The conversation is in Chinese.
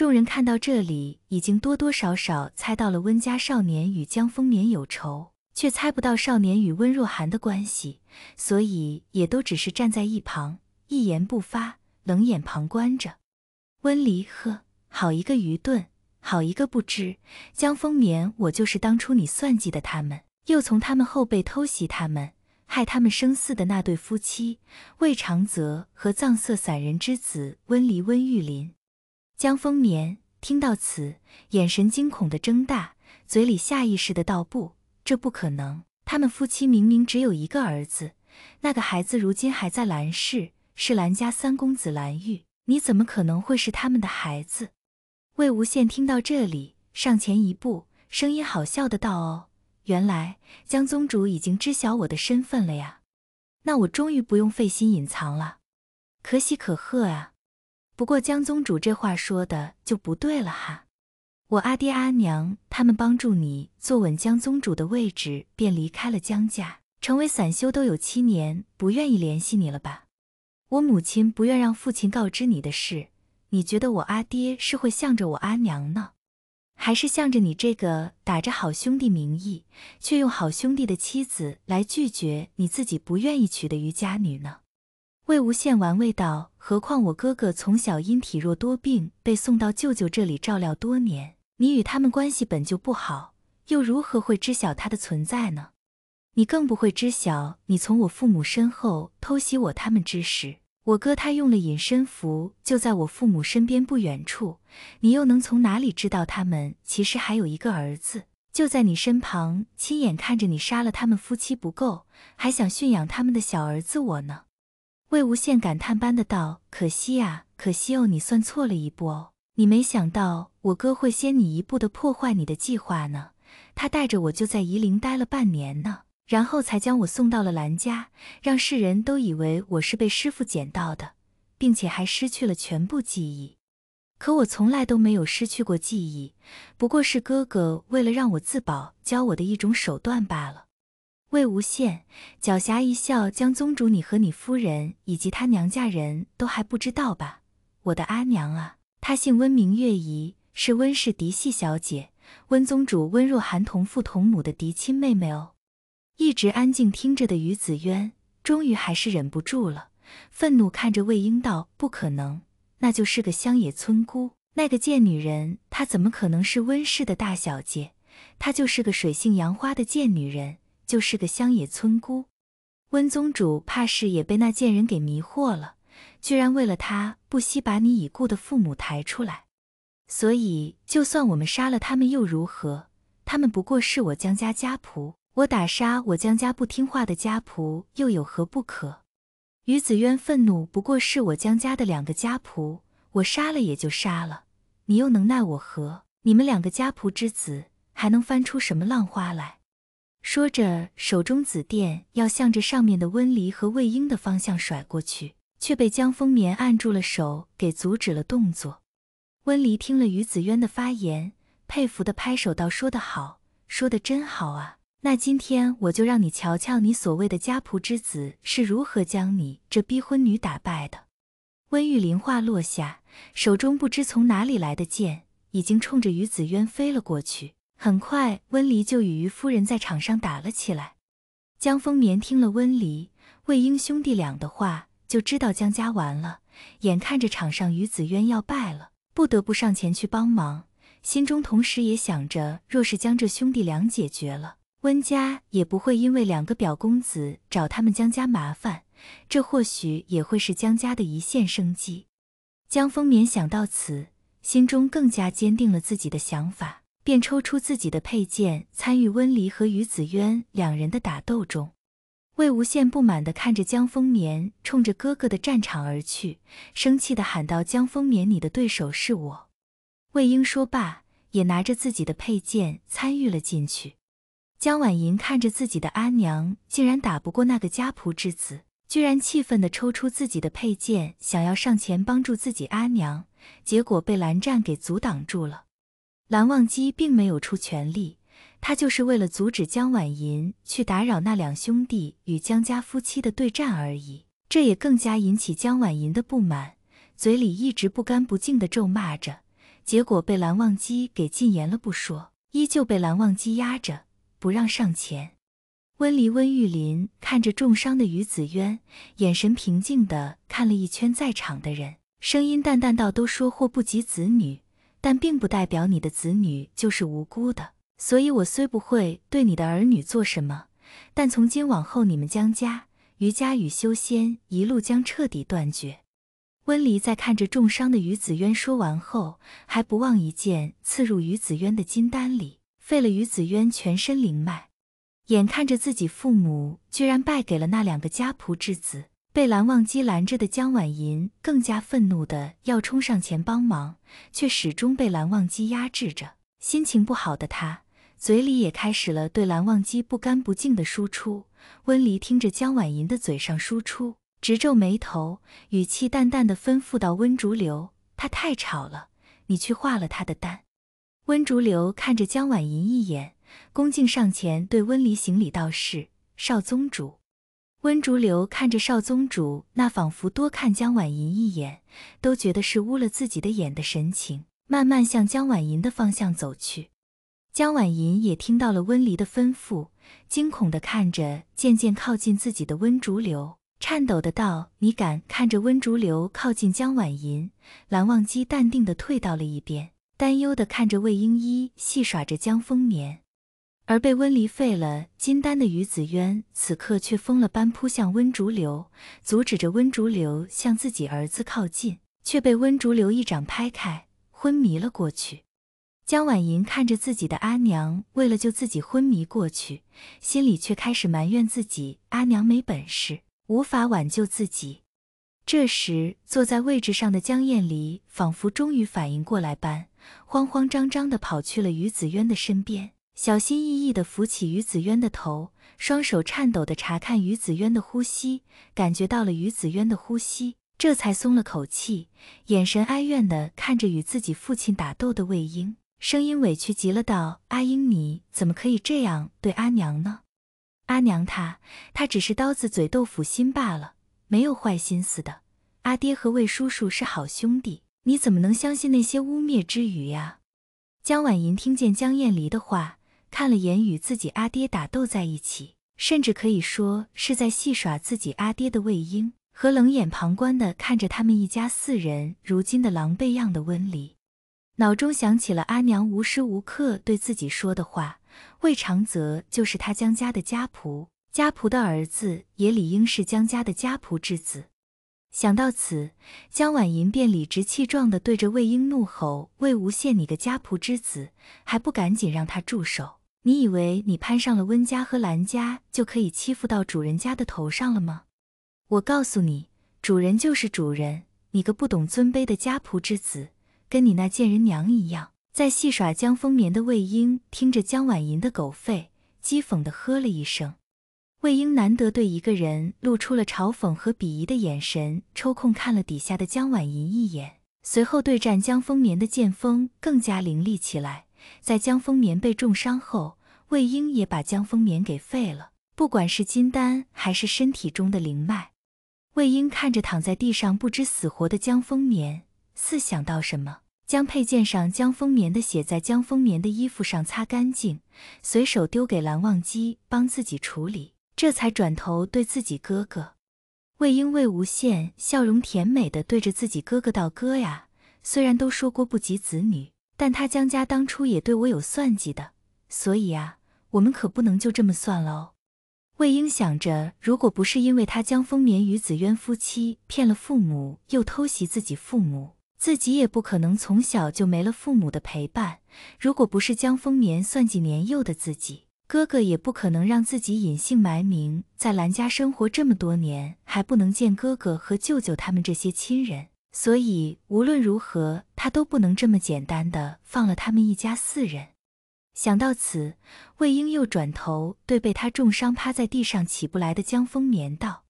众人看到这里，已经多多少少猜到了温家少年与江丰年有仇，却猜不到少年与温若寒的关系，所以也都只是站在一旁，一言不发，冷眼旁观着。温离，呵，好一个愚钝，好一个不知！江丰年，我就是当初你算计的他们，又从他们后背偷袭他们，害他们生死的那对夫妻——魏长泽和藏色散人之子温离、温玉林。江丰年听到此，眼神惊恐的睁大，嘴里下意识的道：“不，这不可能！他们夫妻明明只有一个儿子，那个孩子如今还在蓝氏，是蓝家三公子蓝玉，你怎么可能会是他们的孩子？”魏无羡听到这里，上前一步，声音好笑的道：“哦，原来江宗主已经知晓我的身份了呀，那我终于不用费心隐藏了，可喜可贺啊！”不过江宗主这话说的就不对了哈，我阿爹阿娘他们帮助你坐稳江宗主的位置，便离开了江家，成为散修都有七年，不愿意联系你了吧？我母亲不愿让父亲告知你的事，你觉得我阿爹是会向着我阿娘呢，还是向着你这个打着好兄弟名义，却用好兄弟的妻子来拒绝你自己不愿意娶的余家女呢？魏无羡玩味道：“何况我哥哥从小因体弱多病，被送到舅舅这里照料多年。你与他们关系本就不好，又如何会知晓他的存在呢？你更不会知晓，你从我父母身后偷袭我他们之时，我哥他用了隐身符，就在我父母身边不远处。你又能从哪里知道他们其实还有一个儿子，就在你身旁，亲眼看着你杀了他们夫妻不够，还想驯养他们的小儿子我呢？”魏无羡感叹般的道：“可惜啊，可惜哦，你算错了一步哦，你没想到我哥会先你一步的破坏你的计划呢。他带着我就在夷陵待了半年呢，然后才将我送到了兰家，让世人都以为我是被师傅捡到的，并且还失去了全部记忆。可我从来都没有失去过记忆，不过是哥哥为了让我自保教我的一种手段罢了。”魏无羡狡黠一笑，江宗主你和你夫人以及他娘家人都还不知道吧？我的阿娘啊，她姓温明月仪，是温氏嫡系小姐，温宗主温若寒同父同母的嫡亲妹妹哦。一直安静听着的于子渊终于还是忍不住了，愤怒看着魏婴道：“不可能，那就是个乡野村姑，那个贱女人，她怎么可能是温氏的大小姐？她就是个水性杨花的贱女人。”就是个乡野村姑，温宗主怕是也被那贱人给迷惑了，居然为了他不惜把你已故的父母抬出来。所以，就算我们杀了他们又如何？他们不过是我江家家仆，我打杀我江家不听话的家仆又有何不可？于子渊愤怒，不过是我江家的两个家仆，我杀了也就杀了，你又能奈我何？你们两个家仆之子还能翻出什么浪花来？说着，手中紫电要向着上面的温离和魏婴的方向甩过去，却被江风眠按住了手，给阻止了动作。温离听了于子渊的发言，佩服的拍手道：“说得好，说的真好啊！那今天我就让你瞧瞧，你所谓的家仆之子是如何将你这逼婚女打败的。”温玉林话落下，手中不知从哪里来的剑已经冲着于子渊飞了过去。很快，温离就与于夫人在场上打了起来。江丰眠听了温离、魏婴兄弟俩的话，就知道江家完了。眼看着场上于子渊要败了，不得不上前去帮忙，心中同时也想着，若是将这兄弟俩解决了，温家也不会因为两个表公子找他们江家麻烦，这或许也会是江家的一线生机。江丰眠想到此，心中更加坚定了自己的想法。便抽出自己的佩剑，参与温离和于子渊两人的打斗中。魏无羡不满地看着江丰年冲着哥哥的战场而去，生气的喊道：“江丰年，你的对手是我！”魏婴说罢，也拿着自己的佩剑参与了进去。江婉莹看着自己的阿娘竟然打不过那个家仆之子，居然气愤的抽出自己的佩剑，想要上前帮助自己阿娘，结果被蓝湛给阻挡住了。蓝忘机并没有出全力，他就是为了阻止江婉银去打扰那两兄弟与江家夫妻的对战而已。这也更加引起江婉银的不满，嘴里一直不干不净的咒骂着，结果被蓝忘机给禁言了不说，依旧被蓝忘机压着不让上前。温离、温玉林看着重伤的于子渊，眼神平静的看了一圈在场的人，声音淡淡道：“都说祸不及子女。”但并不代表你的子女就是无辜的，所以我虽不会对你的儿女做什么，但从今往后你们江家、余家与修仙一路将彻底断绝。温离在看着重伤的于子渊说完后，还不忘一剑刺入于子渊的金丹里，废了于子渊全身灵脉。眼看着自己父母居然败给了那两个家仆之子。被蓝忘机拦着的江婉银更加愤怒的要冲上前帮忙，却始终被蓝忘机压制着。心情不好的他嘴里也开始了对蓝忘机不干不净的输出。温离听着江婉银的嘴上输出，直皱眉头，语气淡淡的吩咐到：“温竹流，他太吵了，你去化了他的丹。”温竹流看着江婉银一眼，恭敬上前对温离行礼道：“是，少宗主。”温竹流看着少宗主那仿佛多看江婉银一眼都觉得是污了自己的眼的神情，慢慢向江婉银的方向走去。江婉银也听到了温离的吩咐，惊恐地看着渐渐靠近自己的温竹流，颤抖的道：“你敢看着温竹流靠近江婉银？”蓝忘机淡定的退到了一边，担忧的看着魏英一戏耍着江风眠。而被温离废了金丹的于子渊，此刻却疯了般扑向温竹流，阻止着温竹流向自己儿子靠近，却被温竹流一掌拍开，昏迷了过去。江婉莹看着自己的阿娘为了救自己昏迷过去，心里却开始埋怨自己阿娘没本事，无法挽救自己。这时，坐在位置上的江厌离仿佛终于反应过来般，慌慌张张地跑去了于子渊的身边。小心翼翼地扶起于子渊的头，双手颤抖地查看于子渊的呼吸，感觉到了于子渊的呼吸，这才松了口气，眼神哀怨地看着与自己父亲打斗的魏婴，声音委屈极了道：“阿英，你怎么可以这样对阿娘呢？阿娘她她只是刀子嘴豆腐心罢了，没有坏心思的。阿爹和魏叔叔是好兄弟，你怎么能相信那些污蔑之语呀？”江婉莹听见江厌离的话。看了眼与自己阿爹打斗在一起，甚至可以说是在戏耍自己阿爹的魏婴，和冷眼旁观的看着他们一家四人如今的狼狈样的温离，脑中想起了阿娘无时无刻对自己说的话：“魏长泽就是他江家的家仆，家仆的儿子也理应是江家的家仆之子。”想到此，江婉银便理直气壮的对着魏婴怒吼：“魏无羡，你个家仆之子，还不赶紧让他住手！”你以为你攀上了温家和兰家就可以欺负到主人家的头上了吗？我告诉你，主人就是主人，你个不懂尊卑的家仆之子，跟你那贱人娘一样，在戏耍江丰棉的魏婴听着江婉银的狗吠，讥讽地呵了一声。魏婴难得对一个人露出了嘲讽和鄙夷的眼神，抽空看了底下的江婉银一眼，随后对战江丰棉的剑锋更加凌厉起来。在江丰年被重伤后，魏婴也把江丰年给废了。不管是金丹还是身体中的灵脉，魏婴看着躺在地上不知死活的江丰年，似想到什么，将佩剑上江丰年的血在江丰年的衣服上擦干净，随手丢给蓝忘机帮自己处理，这才转头对自己哥哥魏婴魏无羡，笑容甜美的对着自己哥哥道：“哥呀，虽然都说过不及子女。”但他江家当初也对我有算计的，所以啊，我们可不能就这么算了哦。魏婴想着，如果不是因为他江风眠与子渊夫妻骗了父母，又偷袭自己父母，自己也不可能从小就没了父母的陪伴。如果不是江风眠算计年幼的自己，哥哥也不可能让自己隐姓埋名在兰家生活这么多年，还不能见哥哥和舅舅他们这些亲人。所以无论如何，他都不能这么简单的放了他们一家四人。想到此，魏婴又转头对被他重伤、趴在地上起不来的江峰眠道。